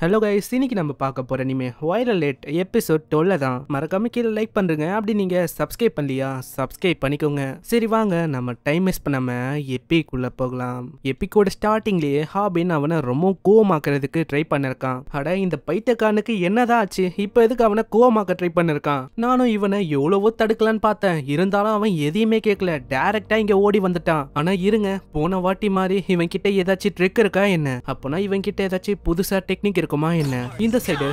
hello guys இன்னைக்கு நம்ம பார்க்க போகிற இனிமே வைரல் லேட் எபிசோட் டொல்ல தான் மறக்காம கீழே லைக் பண்ணுறங்க அப்படி நீங்கள் சப்ஸ்கிரைப் பண்ணலையா சப்ஸ்கிரைப் பண்ணிக்கோங்க சரி வாங்க நம்ம டைம் மிஸ் பண்ணாமல் எப்பிக்குள்ளே போகலாம் எப்பிக்கோட ஸ்டார்டிங்லேயே ஹாபின் அவனை ரொம்ப கோவமாக்குறதுக்கு ட்ரை பண்ணிருக்கான் அட இந்த பைத்தக்கானுக்கு என்னதான் ஆச்சு இப்போ எதுக்கு அவனை கோவமாக்க ட்ரை பண்ணிருக்கான் நானும் இவனை எவ்வளவோ தடுக்கலான்னு பார்த்தேன் இருந்தாலும் அவன் எதையுமே கேட்கல டேரெக்டாக இங்கே ஓடி வந்துட்டான் ஆனால் இருங்க போன வாட்டி மாதிரி இவன் கிட்ட ஏதாச்சும் ட்ரிக் இருக்கா என்ன அப்போனா இவன் கிட்ட ஏதாச்சும் புதுசாக டெக்னிக் இருக்குமா என்ன இந்த சைடு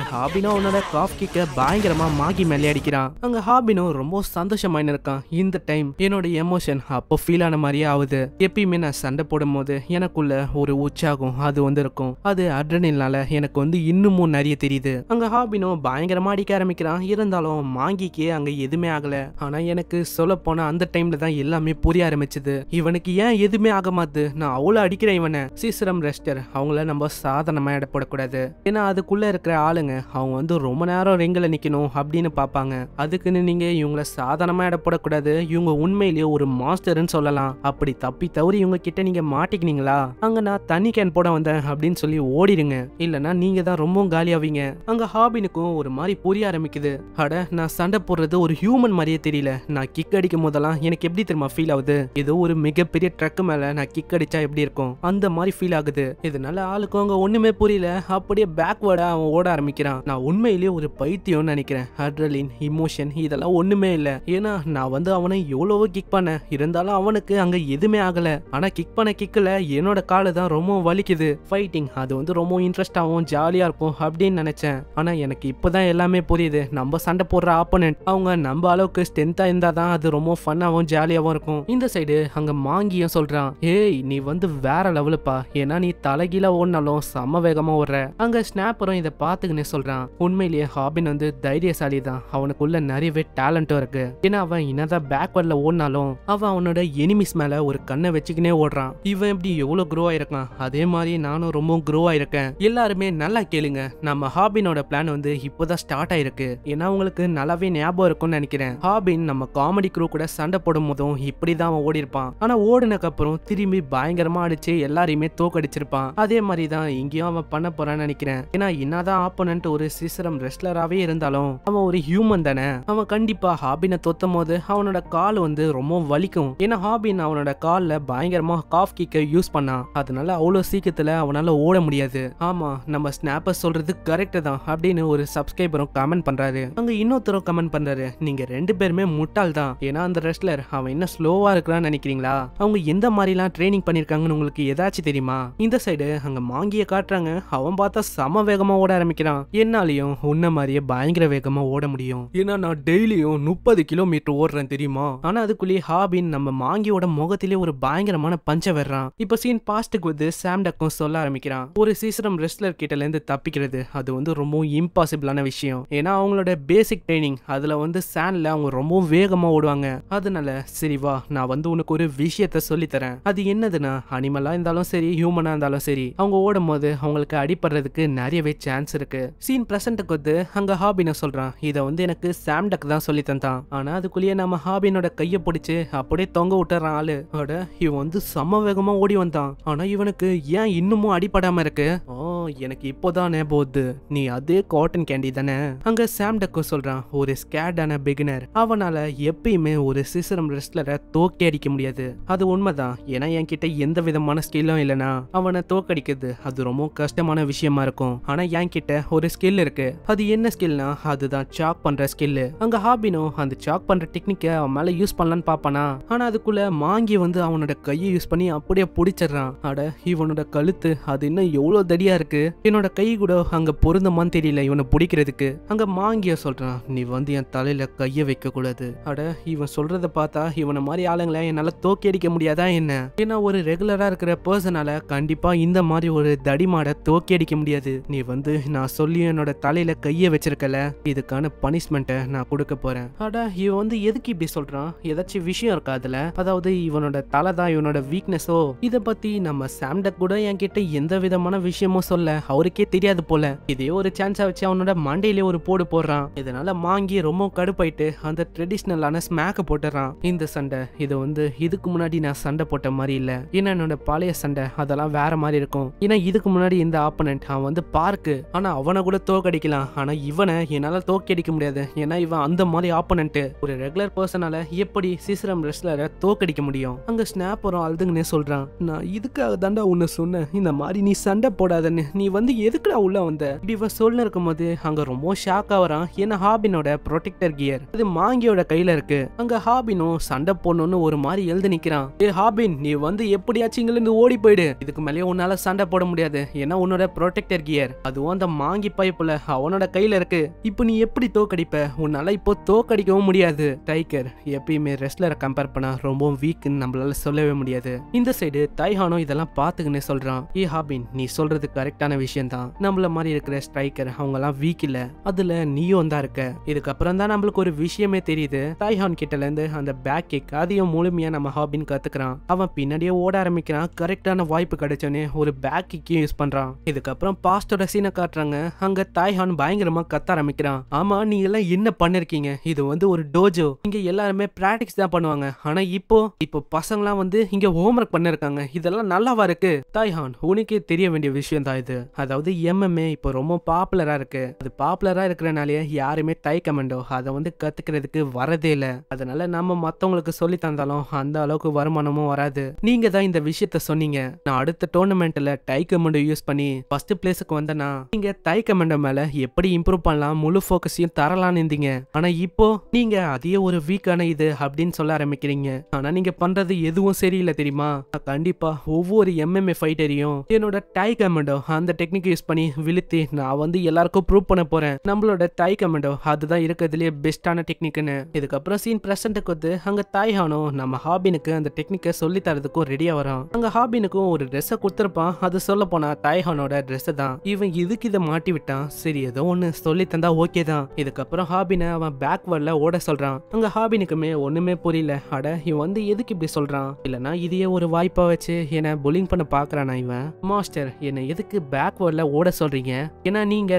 உன்னோட காஃப் கிக்க பயங்கரமா மாகி மேலே அடிக்கிறான் அங்க ஹாபினோ ரொம்ப சந்தோஷமா இருக்கான் இந்த டைம் என்னோட எமோஷன் அப்போ ஃபீல் ஆன மாதிரியே ஆகுது எப்பயுமே நான் சண்டை போடும் போது எனக்குள்ள ஒரு உற்சாகம் அது வந்து இருக்கும் அது அட்ரனில்னால எனக்கு வந்து இன்னமும் நிறைய தெரியுது அங்க ஹாபினோ பயங்கரமா அடிக்க ஆரம்பிக்கிறான் இருந்தாலும் மாங்கிக்கே அங்க எதுவுமே ஆகல ஆனா எனக்கு சொல்ல போனா அந்த டைம்ல தான் எல்லாமே புரிய ஆரம்பிச்சது இவனுக்கு ஏன் எதுவுமே ஆக மாத்து நான் அவ்வளவு அடிக்கிறேன் இவனை சீசரம் ரெஸ்டர் அவங்கள நம்ம சாதனமா இடப்படக்கூடாது ஏன்னா அதுக்குள்ளே இருக்கிற ஆளுங்க அவங்க வந்து ரொம்ப நேரம் ரிங்கில் நிற்கணும் அப்படின்னு பார்ப்பாங்க அதுக்குன்னு நீங்கள் இவங்கள சாதாரணமாக இடப்படக்கூடாது இவங்க உண்மையிலேயே ஒரு மாஸ்டர்னு சொல்லலாம் அப்படி தப்பி தவறி இவங்க கிட்ட நீங்கள் மாட்டிக்கினீங்களா அங்கே நான் தண்ணி கேன் போட வந்தேன் அப்படின்னு சொல்லி ஓடிடுங்க இல்லைன்னா நீங்கள் தான் ரொம்பவும் காலியாவீங்க அங்கே ஹாபினுக்கும் ஒரு மாதிரி புரிய ஆரம்பிக்குது அட நான் சண்டை போடுறது ஒரு ஹியூமன் மாதிரியே தெரியல நான் கிக் அடிக்கும் போதெல்லாம் எனக்கு எப்படி தெரியுமா ஃபீல் ஆகுது ஏதோ ஒரு மிகப்பெரிய ட்ரக் மேலே நான் கிக் அடித்தா எப்படி இருக்கும் அந்த மாதிரி ஃபீல் ஆகுது இதனால ஆளுக்கும் அவங்க ஒன்றுமே புரியல அப்படியே பேக்வேர்டாக அவன் ஓட ஆரம்பிக்கிறான் நான் உண்மையிலேயே ஒரு பைத்தியம்னு நினைக்கிறேன் அட்ரலின் இமோஷன் இதெல்லாம் ஒன்றுமே இல்லை ஏன்னா நான் வந்து அவனை எவ்வளவோ கிக் பண்ணேன் இருந்தாலும் அவனுக்கு அங்கே எதுவுமே ஆகலை ஆனால் கிக் பண்ண கிக்கில் என்னோட காலு தான் ரொம்ப வலிக்குது ஃபைட்டிங் அது வந்து ரொம்ப இன்ட்ரெஸ்டாகவும் ஜாலியாக இருக்கும் அப்படின்னு நினச்சேன் ஆனால் எனக்கு இப்போ தான் எல்லாமே புரியுது நம்ம சண்டை போடுற ஆப்போனன்ட் அவங்க நம்ம அளவுக்கு ஸ்ட்ரென்த்தாக இருந்தால் தான் அது ரொம்ப ஃபன்னாகவும் ஜாலியாகவும் இருக்கும் இந்த சைடு அங்கே மாங்கியும் சொல்கிறான் ஏய் நீ வந்து வேற லெவலுப்பா ஏன்னா நீ தலைகீழ ஓடினாலும் சம வேகமாக ஓடுற அங்கே ஸ்னாப்பரும் இதை பார்த்துக்கினே சொல்கிறான் உண்மையிலேயே ஹாபின் வந்து தைரியசாலி தான் அவனுக்குள்ள நிறையவே டேலண்ட்டும் இருக்கு ஏன்னா அவன் என்னதான் பேக்வர்டில் ஓடினாலும் அவன் அவனோட எனிமிஸ் மேலே ஒரு கண்ணை வச்சுக்கினே ஓடுறான் இவன் எப்படி எவ்வளோ க்ரோ ஆயிருக்கான் அதே மாதிரி நானும் ரொம்ப க்ரோ ஆயிருக்கேன் எல்லாருமே நல்லா கேளுங்க நம்ம ஹாபினோட பிளான் வந்து இப்போதான் ஸ்டார்ட் ஆயிருக்கு ஏன்னா அவங்களுக்கு நல்லாவே ஞாபகம் இருக்கும்னு நினைக்கிறேன் ஹாபின் நம்ம காமெடி குரூ கூட சண்டை போடும் போதும் இப்படி தான் அவன் ஓடி இருப்பான் ஆனா ஓடினக்கு அப்புறம் திரும்பி பயங்கரமா அடிச்சு எல்லாரையுமே தோக்கடிச்சிருப்பான் அதே மாதிரி தான் இங்கேயும் அவன் பண்ண போறான்னு நினைக்கிறேன் நினைக்கிறேன் ஏன்னா என்னதான் ஆப்போனன்ட் ஒரு சிசரம் ரெஸ்லராகவே இருந்தாலும் அவன் ஒரு ஹியூமன் தானே அவன் கண்டிப்பா ஹாபினை தொத்தும் போது அவனோட கால் வந்து ரொம்ப வலிக்கும் ஏன்னா ஹாபின் அவனோட காலில் பயங்கரமா காஃப் கிக்க யூஸ் பண்ணான் அதனால அவ்வளோ சீக்கிரத்தில் அவனால ஓட முடியாது ஆமா நம்ம ஸ்னாப்பர் சொல்றது கரெக்ட் தான் அப்படின்னு ஒரு சப்ஸ்கிரைபரும் கமெண்ட் பண்றாரு அங்க இன்னொருத்தரும் கமெண்ட் பண்றாரு நீங்க ரெண்டு பேருமே முட்டாள் தான் ஏன்னா அந்த ரெஸ்லர் அவன் என்ன ஸ்லோவா இருக்கிறான்னு நினைக்கிறீங்களா அவங்க எந்த மாதிரிலாம் ட்ரைனிங் பண்ணிருக்காங்கன்னு உங்களுக்கு ஏதாச்சும் தெரியுமா இந்த சைடு அங்க மாங்கிய காட்டுறாங்க அவன் பார்த்தா செம வேகமாக ஓட ஆரம்பிக்கிறான் என்னாலையும் உன்ன மாதிரியே பயங்கர வேகமாக ஓட முடியும் ஏன்னா நான் டெய்லியும் முப்பது கிலோமீட்டர் ஓடுறேன் தெரியுமா ஆனால் அதுக்குள்ளேயே ஹாபின் நம்ம மாங்கியோட முகத்திலே ஒரு பயங்கரமான பஞ்ச வர்றான் இப்போ சீன் பாஸ்டுக்கு வந்து சாம்டக்கும் சொல்ல ஆரம்பிக்கிறான் ஒரு சீசனம் ரெஸ்லர் இருந்து தப்பிக்கிறது அது வந்து ரொம்பவும் இம்பாசிபிளான விஷயம் ஏன்னா அவங்களோட பேசிக் ட்ரைனிங் அதில் வந்து சேன்ல அவங்க ரொம்பவும் வேகமாக ஓடுவாங்க அதனால சரி வா நான் வந்து உனக்கு ஒரு விஷயத்த சொல்லித்தரேன் அது என்னதுன்னா அனிமலாக இருந்தாலும் சரி ஹியூமனாக இருந்தாலும் சரி அவங்க ஓடும் போது அவங்களுக்கு அடிப்படுறதுக்கு நிறையவே சான்ஸ் இருக்கு சீன் பிரசன்ட்டுக்கு வந்து அங்க ஹாபின சொல்றான் இதை வந்து எனக்கு சாம்டக் தான் சொல்லி தந்தான் ஆனா அதுக்குள்ளேயே நம்ம ஹாபினோட கையை பிடிச்சு அப்படியே தொங்க விட்டுறான் ஆளு அட இவன் வந்து சம வேகமா ஓடி வந்தான் ஆனா இவனுக்கு ஏன் இன்னமும் அடிபடாம இருக்கு ஓ எனக்கு இப்போதான் ஞாபகம் வருது நீ அதே காட்டன் கேண்டி தானே அங்க சாம்டக்கு சொல்றான் ஒரு ஸ்கேடான பிகினர் அவனால எப்பயுமே ஒரு சிசரம் ரெஸ்லரை தோக்கி அடிக்க முடியாது அது உண்மைதான் ஏன்னா என்கிட்ட எந்த விதமான ஸ்கில்லும் இல்லைனா அவனை தோக்கடிக்கிறது அது ரொம்ப கஷ்டமான விஷயமா இருக்கும் இருக்கும் ஆனா என்கிட்ட ஒரு ஸ்கில் இருக்கு அது என்ன ஸ்கில்னா அதுதான் சாக் பண்ற ஸ்கில்லு அங்க ஹாபினோ அந்த சாக் பண்ற டெக்னிக்கை அவன் மேல யூஸ் பண்ணலான்னு பாப்பானா ஆனா அதுக்குள்ள மாங்கி வந்து அவனோட கையை யூஸ் பண்ணி அப்படியே பிடிச்சிடுறான் அட இவனோட கழுத்து அது இன்னும் எவ்வளவு தடியா இருக்கு என்னோட கை கூட அங்க பொருந்தமான்னு தெரியல இவனை பிடிக்கிறதுக்கு அங்க மாங்கிய சொல்றான் நீ வந்து என் தலையில கைய வைக்க கூடாது அட இவன் சொல்றத பார்த்தா இவனை மாதிரி ஆளுங்களை என்னால தோக்கி அடிக்க முடியாதா என்ன ஏன்னா ஒரு ரெகுலரா இருக்கிற பர்சனால கண்டிப்பா இந்த மாதிரி ஒரு தடிமாட தோக்கி அடிக்க முடியாது முடியாது நீ வந்து நான் சொல்லி என்னோட தலையில கையை வச்சிருக்கல இதுக்கான பனிஷ்மெண்ட்டை நான் கொடுக்க போறேன் ஆடா இவன் வந்து எதுக்கு இப்படி சொல்றான் ஏதாச்சும் விஷயம் இருக்கா அதுல அதாவது இவனோட தலை தான் இவனோட வீக்னஸோ இத பத்தி நம்ம சாம்ட கூட என் கிட்ட எந்த விதமான விஷயமும் சொல்ல அவருக்கே தெரியாது போல இதே ஒரு சான்ஸா வச்சு அவனோட மண்டையிலே ஒரு போடு போடுறான் இதனால மாங்கி ரொம்ப கடுப்பாயிட்டு அந்த ட்ரெடிஷ்னலான ஸ்மேக்க போட்டுறான் இந்த சண்டை இது வந்து இதுக்கு முன்னாடி நான் சண்டை போட்ட மாதிரி இல்ல ஏன்னா என்னோட பழைய சண்டை அதெல்லாம் வேற மாதிரி இருக்கும் ஏன்னா இதுக்கு முன்னாடி இந்த ஆப்பனண்ட் அவன் வந்து பார்க்கு ஆனால் அவனை கூட தோக்கடிக்கலாம் ஆனால் இவனை என்னால் தோக்கடிக்க முடியாது ஏன்னா இவன் அந்த மாதிரி ஆப்பனண்ட்டு ஒரு ரெகுலர் பர்சனால எப்படி சீசரம் ரெஸ்லரை தோக்கடிக்க முடியும் அங்கே ஸ்னாப்பரும் அழுதுங்கன்னே சொல்கிறான் நான் இதுக்காக தாண்டா உன்னை சொன்னேன் இந்த மாதிரி நீ சண்டை போடாதன்னு நீ வந்து எதுக்குடா உள்ள வந்த இப்படி இவன் சொல்ல இருக்கும்போது அங்கே ரொம்ப ஷாக் ஆகிறான் ஏன்னா ஹாபினோட ப்ரொடெக்டர் கியர் அது மாங்கியோட கையில் இருக்கு அங்கே ஹாபினும் சண்டை போடணும்னு ஒரு மாதிரி எழுதி நிற்கிறான் ஏ ஹாபின் நீ வந்து எப்படியாச்சும் இங்கிலிருந்து ஓடி போயிடு இதுக்கு மேலேயே உன்னால சண்டை போட முடியாது ஏன்னா உன்னோட ப்ரொடெக்டர் கியர் அதுவும் அந்த மாங்கி பைப்புல அவனோட கையில இருக்கு இப்போ நீ எப்படி தோக்கடிப்ப உன்னால இப்போ தோக்கடிக்கவும் முடியாது டைகர் எப்பயுமே ரெஸ்லரை கம்பேர் பண்ண ரொம்பவும் வீக்குன்னு நம்மளால சொல்லவே முடியாது இந்த சைடு தைஹானோ இதெல்லாம் பாத்துக்கினே சொல்றான் ஏ ஹாபின் நீ சொல்றது கரெக்டான விஷயம் தான் நம்மள மாதிரி இருக்கிற ஸ்ட்ரைக்கர் அவங்க எல்லாம் வீக் இல்ல அதுல நீயும் தான் இருக்க இதுக்கப்புறம் தான் நம்மளுக்கு ஒரு விஷயமே தெரியுது தைஹான் கிட்ட இருந்து அந்த பேக் கிக் அதையும் முழுமையா நம்ம ஹாபின் கத்துக்கிறான் அவன் பின்னாடியே ஓட ஆரம்பிக்கிறான் கரெக்டான வாய்ப்பு கிடைச்சோன்னே ஒரு பேக் கிக்கையும் யூஸ் பண்றான் இதுக்கப்புறம் பா பாஸ்டோட சீனை காட்டுறாங்க அங்க தாய்ஹான் பயங்கரமா கத்த ஆரம்பிக்கிறான் ஆமா நீ எல்லாம் என்ன பண்ணிருக்கீங்க இது வந்து ஒரு டோஜோ இங்க எல்லாருமே பிராக்டிஸ் தான் பண்ணுவாங்க ஆனா இப்போ இப்போ பசங்களாம் வந்து இங்க ஹோம்ஒர்க் பண்ணிருக்காங்க இதெல்லாம் நல்லாவா இருக்கு தாய்ஹான் உனக்கே தெரிய வேண்டிய விஷயம் தான் இது அதாவது எம்எம்ஏ இப்போ ரொம்ப பாப்புலரா இருக்கு அது பாப்புலரா இருக்கிறனாலே யாருமே தை கமெண்டோ அதை வந்து கத்துக்கிறதுக்கு வரதே இல்லை அதனால நம்ம மத்தவங்களுக்கு சொல்லி தந்தாலும் அந்த அளவுக்கு வருமானமும் வராது நீங்க தான் இந்த விஷயத்த சொன்னீங்க நான் அடுத்த டோர்னமெண்ட்ல டை கமெண்டோ யூஸ் பண்ணி ஃபர்ஸ்ட் பிளேஸ் கிளாஸுக்கு வந்தனா நீங்க தை மண்டம் மேல எப்படி இம்ப்ரூவ் பண்ணலாம் முழு ஃபோக்கஸையும் தரலாம்னு இருந்தீங்க ஆனா இப்போ நீங்க அதே ஒரு வீக்கான இது அப்படின்னு சொல்ல ஆரம்பிக்கிறீங்க ஆனா நீங்க பண்றது எதுவும் சரியில்லை தெரியுமா கண்டிப்பா ஒவ்வொரு எம்எம்ஏ ஃபைட்டரையும் என்னோட டை கமெண்டோ அந்த டெக்னிக் யூஸ் பண்ணி விழுத்தி நான் வந்து எல்லாருக்கும் ப்ரூவ் பண்ண போறேன் நம்மளோட தை கமெண்டோ அதுதான் இருக்கிறதுலே பெஸ்டான டெக்னிக்னு இதுக்கப்புறம் சீன் பிரசன்ட்டுக்கு வந்து அங்க ஹானோ நம்ம ஹாபினுக்கு அந்த டெக்னிக்கை சொல்லி தரதுக்கும் ரெடியா வரும் அங்க ஹாபினுக்கும் ஒரு ட்ரெஸ்ஸை கொடுத்துருப்பான் அது சொல்ல போனா ஹானோட ட்ரெஸ் தான் விட்டான் இவன் இதுக்கு இதை மாட்டி விட்டான் சரி ஏதோ ஒண்ணு சொல்லி தந்தா ஓகே தான் இதுக்கப்புறம் ஹாபினை அவன் பேக்வர்ட்ல ஓட சொல்றான் அங்க ஹாபினுக்குமே ஒண்ணுமே புரியல அட இவன் வந்து எதுக்கு இப்படி சொல்றான் இல்லனா இதையே ஒரு வாய்ப்பா வச்சு என்ன புலிங் பண்ண பாக்குறானா இவன் மாஸ்டர் என்னை எதுக்கு பேக்வர்ட்ல ஓட சொல்றீங்க ஏன்னா நீங்க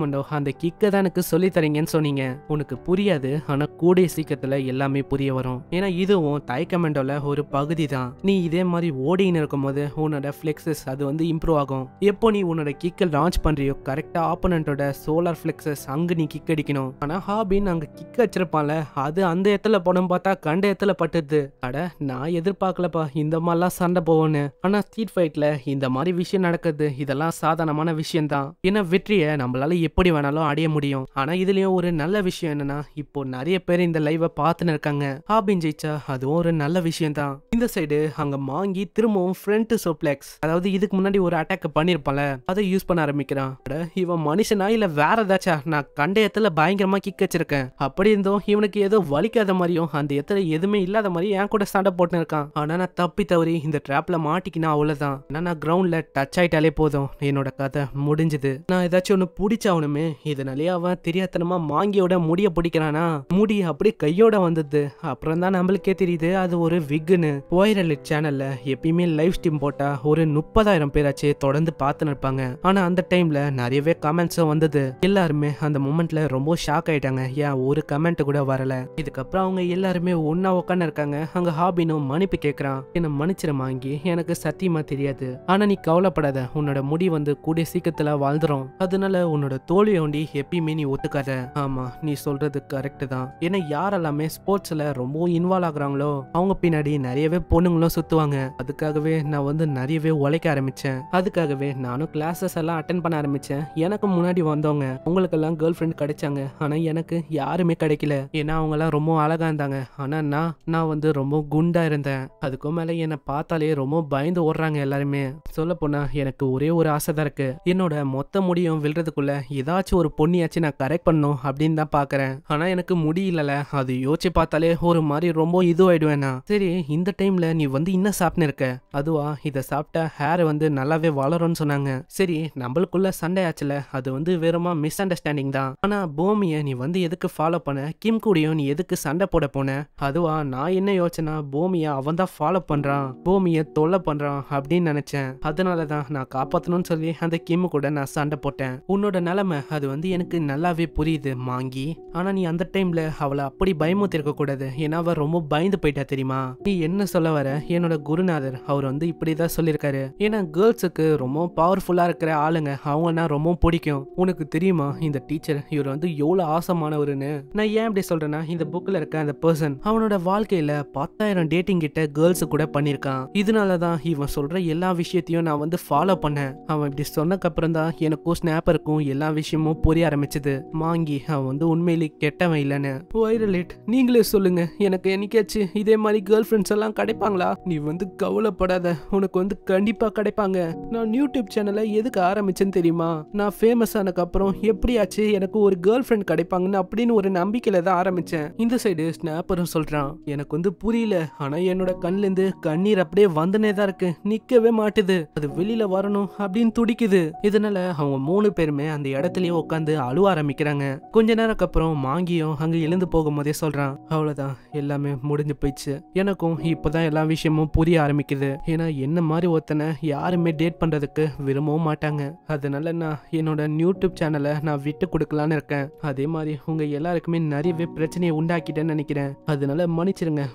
மண்டோ அந்த கிக்க தான் எனக்கு சொல்லி தரீங்கன்னு சொன்னீங்க உனக்கு புரியாது ஆனா கூடிய சீக்கிரத்துல எல்லாமே புரிய வரும் ஏன்னா இதுவும் மண்டோல ஒரு பகுதி தான் நீ இதே மாதிரி ஓடின்னு இருக்கும் போது உன்னோட ஃபிளெக்சஸ் அது வந்து இம்ப்ரூவ் ஆகும் எப்போ நீ உன்னோட கிக் கிக்கை லான்ச் பண்ணுறியோ கரெக்டாக ஆப்போனண்ட்டோட சோலார் ஃப்ளெக்ஸஸ் அங்கே நீ கிக் அடிக்கணும் ஆனால் ஹாபின் அங்கே கிக் அடிச்சிருப்பான்ல அது அந்த இடத்துல படம் பார்த்தா கண்ட இடத்துல பட்டுது அட நான் எதிர்பார்க்கலப்பா இந்த மாதிரிலாம் சண்டை போவோன்னு ஆனால் ஸ்ட்ரீட் ஃபைட்டில் இந்த மாதிரி விஷயம் நடக்குது இதெல்லாம் சாதாரணமான விஷயம்தான் ஏன்னா வெற்றியை நம்மளால எப்படி வேணாலும் அடைய முடியும் ஆனால் இதுலேயும் ஒரு நல்ல விஷயம் என்னன்னா இப்போ நிறைய பேர் இந்த லைவை பார்த்துன்னு இருக்காங்க ஹாபின் ஜெயிச்சா அதுவும் ஒரு நல்ல விஷயம் தான் இந்த சைடு அங்கே மாங்கி திரும்பவும் ஃப்ரண்ட் சோப்ளெக்ஸ் அதாவது இதுக்கு முன்னாடி ஒரு அட்டாக் பண்ணியிருப்பான்ல அதை யூஸ் பண்ண ஆரம்பிக்கிறான் இவன் மனுஷனா இல்லை வேற ஏதாச்சா நான் கண்ட இடத்துல பயங்கரமாக கிக் வச்சிருக்கேன் அப்படி இருந்தும் இவனுக்கு ஏதோ வலிக்காத மாதிரியும் அந்த இடத்துல எதுவுமே இல்லாத மாதிரி என் கூட சண்டை போட்டு இருக்கான் ஆனால் நான் தப்பி தவறி இந்த ட்ராப்பில் மாட்டிக்கினா அவ்வளவுதான் ஆனா நான் கிரவுண்டில் டச் ஆகிட்டாலே போதும் என்னோட கதை முடிஞ்சுது நான் ஏதாச்சும் ஒன்று அவனுமே இதனாலே அவன் தெரியாதனமா மாங்கியோட முடிய பிடிக்கிறானா முடி அப்படியே கையோட வந்தது அப்புறம் தான் நம்மளுக்கே தெரியுது அது ஒரு விக்குன்னு போயிரலிட் சேனல்ல எப்பயுமே லைவ் ஸ்ட்ரீம் போட்டா ஒரு முப்பதாயிரம் பேராச்சு தொடர்ந்து பார்த்து நிற்பாங்க ஆனா அந்த டைம்ல நிறையவே கமெண்ட்ஸும் வந்தது எல்லாருமே அந்த மூமெண்ட்ல ரொம்ப ஷாக் ஆயிட்டாங்க ஏன் ஒரு கமெண்ட் கூட வரல இதுக்கப்புறம் அவங்க எல்லாருமே ஒன்னா உட்காந்து இருக்காங்க அங்க ஹாபினும் மன்னிப்பு கேட்கறான் என்ன மன்னிச்சிட வாங்கி எனக்கு சத்தியமா தெரியாது ஆனா நீ கவலைப்படாத உன்னோட முடி வந்து கூடிய சீக்கிரத்துல வாழ்ந்துரும் அதனால உன்னோட தோழியை ஒண்டி எப்பயுமே நீ ஒத்துக்காத ஆமா நீ சொல்றது கரெக்ட் தான் ஏன்னா யாரெல்லாமே ஸ்போர்ட்ஸ்ல ரொம்ப இன்வால்வ் ஆகுறாங்களோ அவங்க பின்னாடி நிறையவே நிறையவே பொண்ணுங்களும் சுற்றுவாங்க அதுக்காகவே நான் வந்து நிறையவே உழைக்க ஆரம்பித்தேன் அதுக்காகவே நானும் கிளாஸஸ் எல்லாம் அட்டன் பண்ண ஆரம்பித்தேன் எனக்கு முன்னாடி வந்தவங்க அவங்களுக்கெல்லாம் கேர்ள் ஃப்ரெண்ட் கிடைச்சாங்க ஆனால் எனக்கு யாருமே கிடைக்கல ஏன்னா அவங்கெல்லாம் ரொம்ப அழகாக இருந்தாங்க ஆனால் நான் நான் வந்து ரொம்ப குண்டாக இருந்தேன் அதுக்கும் மேலே என்னை பார்த்தாலே ரொம்ப பயந்து ஓடுறாங்க எல்லாருமே சொல்லப்போனால் எனக்கு ஒரே ஒரு ஆசை தான் இருக்குது என்னோட மொத்த முடியும் விழுறதுக்குள்ளே ஏதாச்சும் ஒரு பொண்ணியாச்சும் நான் கரெக்ட் பண்ணும் அப்படின்னு தான் பார்க்குறேன் ஆனால் எனக்கு முடியலல அது யோசிச்சு பார்த்தாலே ஒரு மாதிரி ரொம்ப இதுவாகிடுவேன் நான் சரி இந்த டைம் டைம்ல நீ வந்து இன்னும் சாப்பிட்னு இருக்க அதுவா இதை சாப்பிட்டா ஹேர் வந்து நல்லாவே வளரும்னு சொன்னாங்க சரி நம்மளுக்குள்ள சண்டை ஆச்சுல அது வந்து வெறுமா மிஸ் அண்டர்ஸ்டாண்டிங் தான் ஆனா பூமிய நீ வந்து எதுக்கு ஃபாலோ பண்ண கிம் கூடயும் நீ எதுக்கு சண்டை போட போன அதுவா நான் என்ன யோசனா பூமிய அவன் தான் ஃபாலோ பண்றான் பூமிய தொல்லை பண்றான் அப்படின்னு நினைச்சேன் அதனாலதான் நான் காப்பாத்தணும்னு சொல்லி அந்த கிம் கூட நான் சண்டை போட்டேன் உன்னோட நிலைமை அது வந்து எனக்கு நல்லாவே புரியுது மாங்கி ஆனா நீ அந்த டைம்ல அவளை அப்படி பயமுத்திருக்க கூடாது ஏன்னா அவ ரொம்ப பயந்து போயிட்டா தெரியுமா நீ என்ன சொல்ல வர என்னோட குருநாதர் அவர் வந்து இப்படி தான் சொல்லியிருக்காரு ஏன்னா கேர்ள்ஸுக்கு ரொம்ப பவர்ஃபுல்லாக இருக்கிற ஆளுங்க அவங்கன்னா ரொம்ப பிடிக்கும் உனக்கு தெரியுமா இந்த டீச்சர் இவர் வந்து எவ்வளோ ஆசமானவருன்னு நான் ஏன் இப்படி சொல்கிறேன்னா இந்த புக்கில் இருக்க அந்த பர்சன் அவனோட வாழ்க்கையில் பத்தாயிரம் டேட்டிங் கிட்ட கேர்ள்ஸு கூட பண்ணியிருக்கான் இதனால தான் இவன் சொல்கிற எல்லா விஷயத்தையும் நான் வந்து ஃபாலோ பண்ணேன் அவன் இப்படி சொன்னக்கப்புறம் தான் எனக்கும் ஸ்னாப்பருக்கும் எல்லா விஷயமும் புரிய ஆரம்பிச்சது மாங்கி அவன் வந்து உண்மையிலேயே கெட்டவன் இல்லைன்னு வைரலேட் நீங்களே சொல்லுங்க எனக்கு என்னைக்காச்சு இதே மாதிரி கேர்ள் ஃப்ரெண்ட்ஸ் எல்லாம் கிடைப்பாங்களா நீ வந்து கவலைப்படாத உனக்கு வந்து கண்டிப்பா கிடைப்பாங்க நான் யூடியூப் சேனலை எதுக்கு ஆரம்பிச்சேன்னு தெரியுமா நான் ஃபேமஸ் ஆனதுக்கப்புறம் எப்படியாச்சு எனக்கு ஒரு கேர்ள் ஃப்ரெண்ட் கிடைப்பாங்கன்னு அப்படின்னு ஒரு நம்பிக்கையில தான் ஆரம்பிச்சேன் இந்த சைடு ஸ்னாப்பரும் சொல்றான் எனக்கு வந்து புரியல ஆனா என்னோட இருந்து கண்ணீர் அப்படியே வந்தனே தான் இருக்கு நிக்கவே மாட்டுது அது வெளியில வரணும் அப்படின்னு துடிக்குது இதனால அவங்க மூணு பேருமே அந்த இடத்துலயே உட்காந்து அழுவ ஆரம்பிக்கிறாங்க கொஞ்ச நேரம் அப்புறம் மாங்கியும் அங்க எழுந்து போகும்போதே சொல்றான் அவ்வளவுதான் எல்லாமே முடிஞ்சு போயிடுச்சு எனக்கும் இப்ப அப்போதான் எல்லா விஷயமும் புரிய ஆரம்பிக்குது ஏன்னா என்ன மாதிரி ஒருத்தனை யாருமே டேட் பண்ணுறதுக்கு விரும்பவும் மாட்டாங்க அதனால நான் என்னோட யூடியூப் சேனலை நான் விட்டு கொடுக்கலான்னு இருக்கேன் அதே மாதிரி உங்கள் எல்லாருக்குமே நிறையவே பிரச்சனையை உண்டாக்கிட்டேன்னு நினைக்கிறேன் அதனால மன்னிச்சிருங்க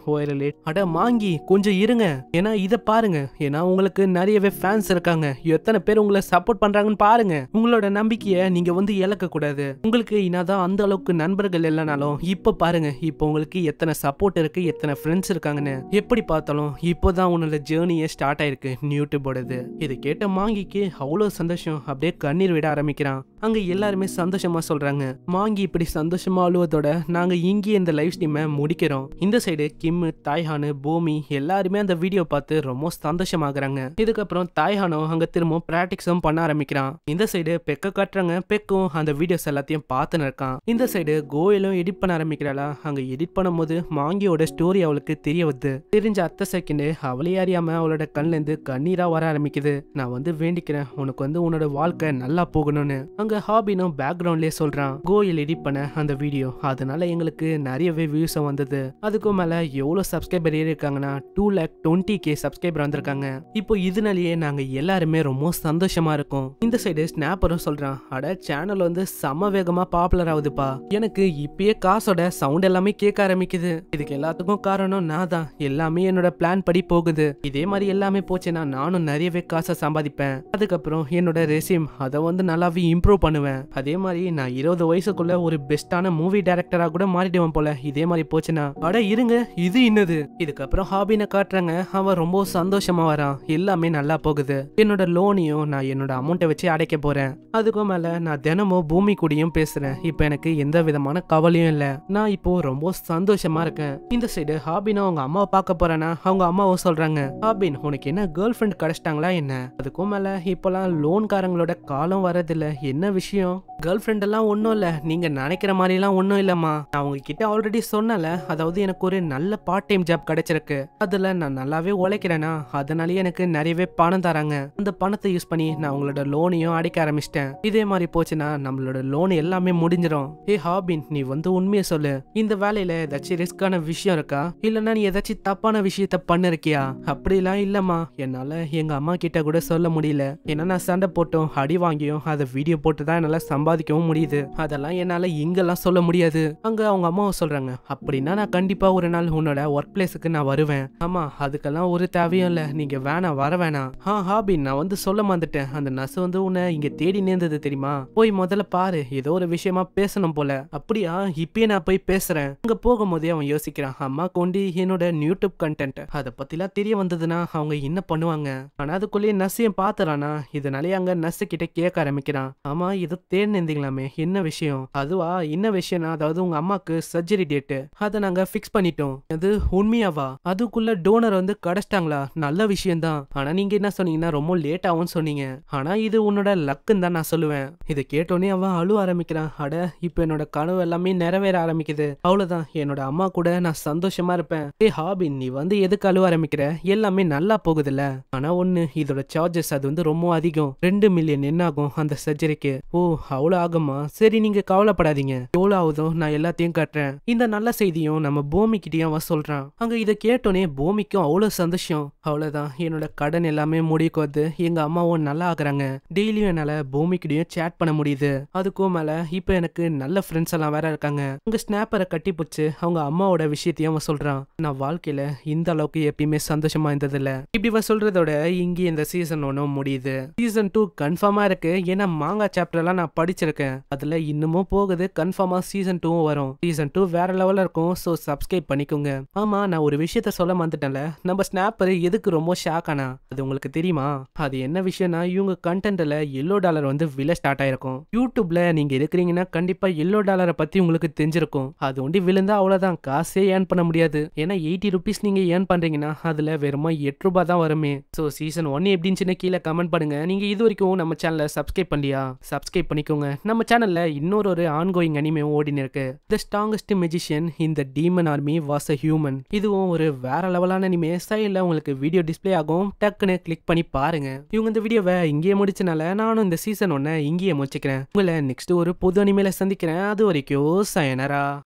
லேட் அட வாங்கி கொஞ்சம் இருங்க ஏன்னா இதை பாருங்க ஏன்னா உங்களுக்கு நிறையவே ஃபேன்ஸ் இருக்காங்க எத்தனை பேர் உங்களை சப்போர்ட் பண்றாங்கன்னு பாருங்க உங்களோட நம்பிக்கையை நீங்கள் வந்து இழக்கக்கூடாது உங்களுக்கு என்னதான் அந்த அளவுக்கு நண்பர்கள் இல்லைனாலும் இப்போ பாருங்க இப்போ உங்களுக்கு எத்தனை சப்போர்ட் இருக்கு எத்தனை ஃப்ரெண்ட்ஸ் இருக்காங்கன்னு எப்படி பார்த்தாலும் இப்போ தான் உன்னோட ஜேர்னியே ஸ்டார்ட் ஆயிருக்கு யூடியூபோடது இது கேட்ட மாங்கிக்கு அவ்வளோ சந்தோஷம் அப்படியே கண்ணீர் விட ஆரம்பிக்கிறான் அங்க எல்லாருமே சந்தோஷமா சொல்றாங்க மாங்கி இப்படி சந்தோஷமா அழுவதோட நாங்க இங்கே இந்த லைவ் ஸ்ட்ரீமை முடிக்கிறோம் இந்த சைடு கிம் தாய்ஹானு பூமி எல்லாருமே அந்த வீடியோ பார்த்து ரொம்ப சந்தோஷமாகறாங்க இதுக்கப்புறம் தாய்ஹானும் அங்க திரும்பவும் பிராக்டிக்ஸும் பண்ண ஆரம்பிக்கிறான் இந்த சைடு பெக்க காட்டுறாங்க பெக்கும் அந்த வீடியோஸ் எல்லாத்தையும் பார்த்துன்னு இருக்கான் இந்த சைடு கோயிலும் எடிட் பண்ண ஆரம்பிக்கிறாளா அங்க எடிட் பண்ணும்போது மாங்கியோட ஸ்டோரி அவளுக்கு தெரிய வருது தெரிஞ்ச அத்தை செகண்டு அவளே அறியாம அவளோட இருந்து கண்ணீரா வர ஆரம்பிக்குது நான் வந்து வேண்டிக்கிறேன் உனக்கு வந்து உன்னோட வாழ்க்கை நல்லா போகணும்னு அங்க அவங்க ஹாபினும் பேக்ரவுண்ட்லேயே சொல்கிறான் கோயில் எடிட் பண்ண அந்த வீடியோ அதனால எங்களுக்கு நிறையவே வியூஸ் வந்தது அதுக்கும் மேலே எவ்வளோ சப்ஸ்கிரைபர் ஏறி இருக்காங்கன்னா two lakh twenty K subscriber வந்திருக்காங்க இப்போ இதனாலேயே நாங்கள் எல்லாருமே ரொம்ப சந்தோஷமாக இருக்கும் இந்த சைடு ஸ்னாப்பரும் சொல்கிறான் அட சேனல் வந்து சம வேகமாக பாப்புலர் ஆகுதுப்பா எனக்கு இப்பயே காசோட சவுண்ட் எல்லாமே கேட்க ஆரம்பிக்குது இதுக்கு எல்லாத்துக்கும் காரணம் நான் தான் எல்லாமே என்னோட பிளான் படி போகுது இதே மாதிரி எல்லாமே போச்சுன்னா நானும் நிறையவே காசை சம்பாதிப்பேன் அதுக்கப்புறம் என்னோட ரெசிம் அதை வந்து நல்லாவே இம்ப்ரூவ் பண்ணுவேன் அதே மாதிரி நான் இருபது வயசுக்குள்ள ஒரு பெஸ்டான மூவி டைரக்டரா கூட மாறிடுவேன் போல இதே மாதிரி போச்சுன்னா அட இருங்க இது என்னது இதுக்கப்புறம் ஹாபின காட்டுறாங்க அவன் ரொம்ப சந்தோஷமா வரான் எல்லாமே நல்லா போகுது என்னோட லோனையும் நான் என்னோட அமௌண்ட்டை வச்சு அடைக்க போறேன் அதுக்கும் மேல நான் தினமும் பூமி கூடயும் பேசுறேன் இப்ப எனக்கு எந்த விதமான கவலையும் இல்ல நான் இப்போ ரொம்ப சந்தோஷமா இருக்கேன் இந்த சைடு ஹாபினா அவங்க அம்மாவை பார்க்க போறேன்னா அவங்க அம்மாவும் சொல்றாங்க ஹாபின் உனக்கு என்ன கேர்ள் ஃபிரெண்ட் கிடைச்சிட்டாங்களா என்ன அதுக்கும் மேல இப்பெல்லாம் லோன்காரங்களோட காலம் வரதில்ல என்ன விஷயம் கேர்ள் ஃப்ரெண்ட் எல்லாம் ஒன்றும் இல்லை நீங்க நினைக்கிற மாதிரிலாம் ஒன்றும் இல்லைம்மா நான் உங்ககிட்ட ஆல்ரெடி சொன்னல அதாவது எனக்கு ஒரு நல்ல பார்ட் டைம் ஜாப் கிடைச்சிருக்கு அதுல நான் நல்லாவே உழைக்கிறேன்னா அதனாலேயே எனக்கு நிறையவே பணம் தராங்க அந்த பணத்தை யூஸ் பண்ணி நான் உங்களோட லோனையும் அடைக்க ஆரம்பிச்சிட்டேன் இதே மாதிரி போச்சுன்னா நம்மளோட லோன் எல்லாமே முடிஞ்சிடும் ஏ ஹாபின் நீ வந்து உண்மையை சொல்லு இந்த வேலையில ஏதாச்சும் ரிஸ்கான விஷயம் இருக்கா இல்லைன்னா நீ ஏதாச்சும் தப்பான விஷயத்த பண்ணிருக்கியா அப்படிலாம் இல்லைம்மா என்னால் எங்க அம்மா கிட்ட கூட சொல்ல முடியல ஏன்னா நான் சண்டை போட்டோம் அடி வாங்கியும் அதை வீடியோ போட்டு பார்த்து தான் என்னால் சம்பாதிக்கவும் முடியுது அதெல்லாம் என்னால் இங்கெல்லாம் சொல்ல முடியாது அங்கே அவங்க அம்மாவை சொல்கிறாங்க அப்படின்னா நான் கண்டிப்பாக ஒரு நாள் உன்னோட ஒர்க் பிளேஸுக்கு நான் வருவேன் ஆமாம் அதுக்கெல்லாம் ஒரு தேவையும் இல்லை நீங்கள் வேணாம் வர வேணாம் ஆ ஹாபி நான் வந்து சொல்ல மாந்துட்டேன் அந்த நர்ஸ் வந்து உன்னை இங்கே தேடி நேர்ந்தது தெரியுமா போய் முதல்ல பாரு ஏதோ ஒரு விஷயமா பேசணும் போல அப்படியா இப்பயே நான் போய் அங்க அங்கே போகும்போதே அவன் யோசிக்கிறான் அம்மா கொண்டி என்னோட யூடியூப் கண்டென்ட் அதை பற்றிலாம் தெரிய வந்ததுன்னா அவங்க என்ன பண்ணுவாங்க ஆனால் அதுக்குள்ளேயே நர்ஸையும் பார்த்துறானா இதனாலே அங்கே நர்ஸு கிட்ட கேட்க ஆரம்பிக்கிறான் ஆமாம் அம்மா இது தேர்ந்தெழுந்தீங்களாமே என்ன விஷயம் அதுவா என்ன விஷயம்னா அதாவது உங்க அம்மாக்கு சர்ஜரி டேட்டு அதை நாங்க ஃபிக்ஸ் பண்ணிட்டோம் அது உண்மையாவா அதுக்குள்ள டோனர் வந்து கிடைச்சிட்டாங்களா நல்ல விஷயம் தான் ஆனா நீங்க என்ன சொன்னீங்கன்னா ரொம்ப லேட் ஆகும்னு சொன்னீங்க ஆனா இது உன்னோட லக்குன்னு தான் நான் சொல்லுவேன் இதை கேட்டோன்னே அவன் அழுவ ஆரம்பிக்கிறான் அட இப்போ என்னோட கனவு எல்லாமே நிறைவேற ஆரம்பிக்குது அவ்வளவுதான் என்னோட அம்மா கூட நான் சந்தோஷமா இருப்பேன் ஏ ஹாபி நீ வந்து எதுக்கு அழுவ ஆரம்பிக்கிற எல்லாமே நல்லா போகுதுல்ல ஆனா ஒண்ணு இதோட சார்ஜஸ் அது வந்து ரொம்ப அதிகம் ரெண்டு மில்லியன் என்ன ஆகும் அந்த சர்ஜரிக்கு ஓ அவ்வளோ ஆகுமா சரி நீங்க கவலைப்படாதீங்க எவ்வளோ ஆகுதோ நான் எல்லாத்தையும் கட்டுறேன் இந்த நல்ல செய்தியும் நம்ம பூமிக்கிட்டயும் அவன் சொல்றான் அங்க இதை கேட்டோன்னே பூமிக்கும் அவ்வளோ சந்தோஷம் அவ்வளோதான் என்னோட கடன் எல்லாமே முடிக்கோது வந்து எங்க அம்மாவும் நல்லா ஆகுறாங்க டெய்லியும் என்னால பூமி கிட்டயும் சேட் பண்ண முடியுது அதுக்கும் மேல இப்போ எனக்கு நல்ல ஃப்ரெண்ட்ஸ் எல்லாம் வேற இருக்காங்க உங்க ஸ்னாப்பரை கட்டி பிடிச்சி அவங்க அம்மாவோட விஷயத்தையும் அவன் சொல்றான் நான் வாழ்க்கையில இந்த அளவுக்கு எப்பயுமே சந்தோஷமா இருந்தது இல்ல இப்படி வ சொல்றதோட இங்கே இந்த சீசன் ஒன்றும் முடியுது சீசன் டூ கன்ஃபார்மா இருக்கு ஏன்னா மாங்காய் சாப்டர்லாம் நான் படிச்சிருக்கேன் அதில் இன்னமும் போகுது கன்ஃபார்மாக சீசன் டூவும் வரும் சீசன் டூ வேற லெவலில் இருக்கும் ஸோ சப்ஸ்கிரைப் பண்ணிக்கோங்க ஆமாம் நான் ஒரு விஷயத்த சொல்ல மறந்துட்டேன்ல நம்ம ஸ்னாப்பர் எதுக்கு ரொம்ப ஷாக் ஆனா அது உங்களுக்கு தெரியுமா அது என்ன விஷயம்னா இவங்க கண்டென்ட்டில் எல்லோ டாலர் வந்து விலை ஸ்டார்ட் ஆயிருக்கும் யூடியூப்ல நீங்கள் இருக்கிறீங்கன்னா கண்டிப்பாக எல்லோ டாலரை பற்றி உங்களுக்கு தெரிஞ்சிருக்கும் அது ஒண்டி விழுந்தா அவ்வளோதான் காசே ஏர்ன் பண்ண முடியாது ஏன்னா எயிட்டி ருபீஸ் நீங்கள் ஏர்ன் பண்ணுறீங்கன்னா அதில் வெறுமா எட்டு ரூபா தான் வருமே ஸோ சீசன் ஒன் எப்படின்னு கீழே கமெண்ட் பண்ணுங்க நீங்கள் இது வரைக்கும் நம்ம சேனலை சப்ஸ்கிரைப் பண்ணலையா சப்ஸ்கிரைப் பண்ணிக்கோங்க நம்ம சேனலில் இன்னொரு ஒரு ஆன்கோயிங் அனிமே ஓடினு இருக்கு த ஸ்ட்ராங்கஸ்ட் மெஜிஷியன் இந்த demon army was a human இதுவும் ஒரு வேற லெவலான அனிமே சைடில் உங்களுக்கு வீடியோ டிஸ்பிளே ஆகும் டக்குன்னு கிளிக் பண்ணி பாருங்க இவங்க இந்த வீடியோவை இங்கேயே முடிச்சனால நானும் இந்த சீசன் ஒன்னை இங்கேயே முடிச்சுக்கிறேன் உங்களை நெக்ஸ்ட் ஒரு புது அனிமேல சந்திக்கிறேன் அது வரைக்கும் சயனரா